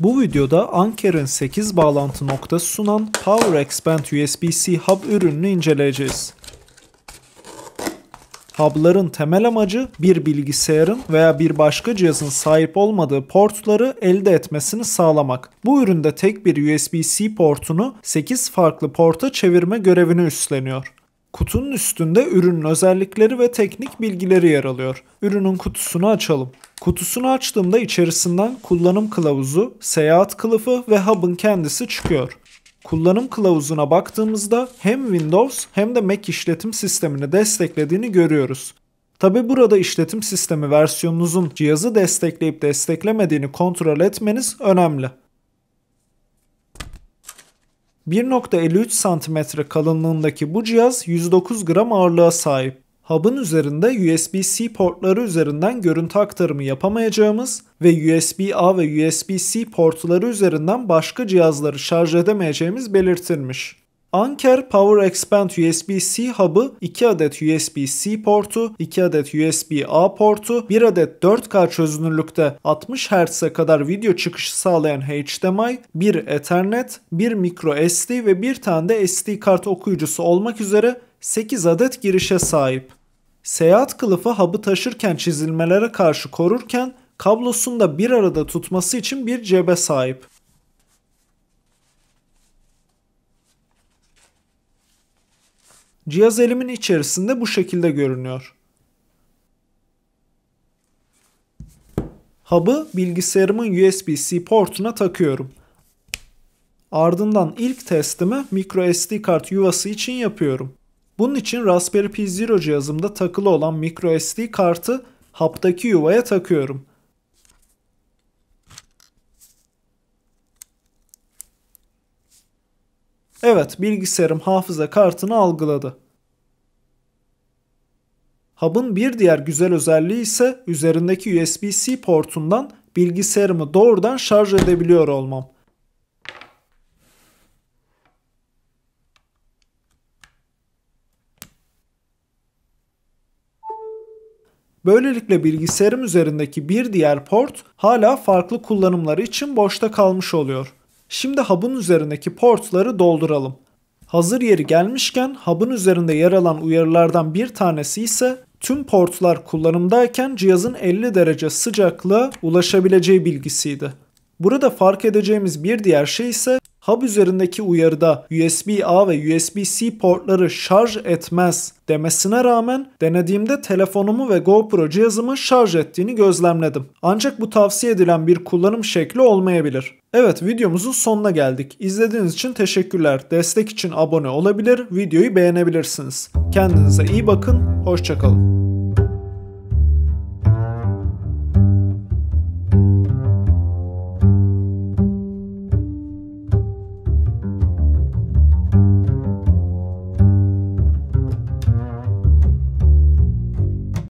Bu videoda Anker'in 8 bağlantı noktası sunan Power Expand USB-C hub ürününü inceleyeceğiz. Hub'ların temel amacı bir bilgisayarın veya bir başka cihazın sahip olmadığı portları elde etmesini sağlamak. Bu üründe tek bir USB-C portunu 8 farklı porta çevirme görevini üstleniyor. Kutunun üstünde ürünün özellikleri ve teknik bilgileri yer alıyor. Ürünün kutusunu açalım. Kutusunu açtığımda içerisinden kullanım kılavuzu, seyahat kılıfı ve hub'ın kendisi çıkıyor. Kullanım kılavuzuna baktığımızda hem Windows hem de Mac işletim sistemini desteklediğini görüyoruz. Tabi burada işletim sistemi versiyonunuzun cihazı destekleyip desteklemediğini kontrol etmeniz önemli. 1.53 santimetre kalınlığındaki bu cihaz 109 gram ağırlığa sahip. Hub'ın üzerinde USB-C portları üzerinden görüntü aktarımı yapamayacağımız ve USB-A ve USB-C portları üzerinden başka cihazları şarj edemeyeceğimiz belirtilmiş. Anker Power Expand USB-C hub'ı 2 adet USB-C portu, 2 adet USB-A portu, 1 adet 4K çözünürlükte 60 Hz'e kadar video çıkışı sağlayan HDMI, 1 Ethernet, 1 micro SD ve 1 tane de SD kart okuyucusu olmak üzere 8 adet girişe sahip. Seyahat kılıfı hub'ı taşırken çizilmelere karşı korurken kablosunu da bir arada tutması için bir cebe sahip. Cihaz elimin içerisinde bu şekilde görünüyor. Hub'ı bilgisayarımın USB-C portuna takıyorum. Ardından ilk testimi micro SD kart yuvası için yapıyorum. Bunun için Raspberry Pi Zero cihazımda takılı olan micro SD kartı haptaki yuvaya takıyorum. Evet, bilgisayarım hafıza kartını algıladı. Hub'ın bir diğer güzel özelliği ise üzerindeki USB-C portundan bilgisayarımı doğrudan şarj edebiliyor olmam. Böylelikle bilgisayarım üzerindeki bir diğer port hala farklı kullanımları için boşta kalmış oluyor. Şimdi hub'un üzerindeki portları dolduralım. Hazır yeri gelmişken hubun üzerinde yer alan uyarılardan bir tanesi ise tüm portlar kullanımdayken cihazın 50 derece sıcaklığa ulaşabileceği bilgisiydi. Burada fark edeceğimiz bir diğer şey ise hub üzerindeki uyarıda USB-A ve USB-C portları şarj etmez demesine rağmen denediğimde telefonumu ve GoPro cihazımı şarj ettiğini gözlemledim. Ancak bu tavsiye edilen bir kullanım şekli olmayabilir. Evet videomuzun sonuna geldik. İzlediğiniz için teşekkürler. Destek için abone olabilir, videoyu beğenebilirsiniz. Kendinize iyi bakın, hoşçakalın.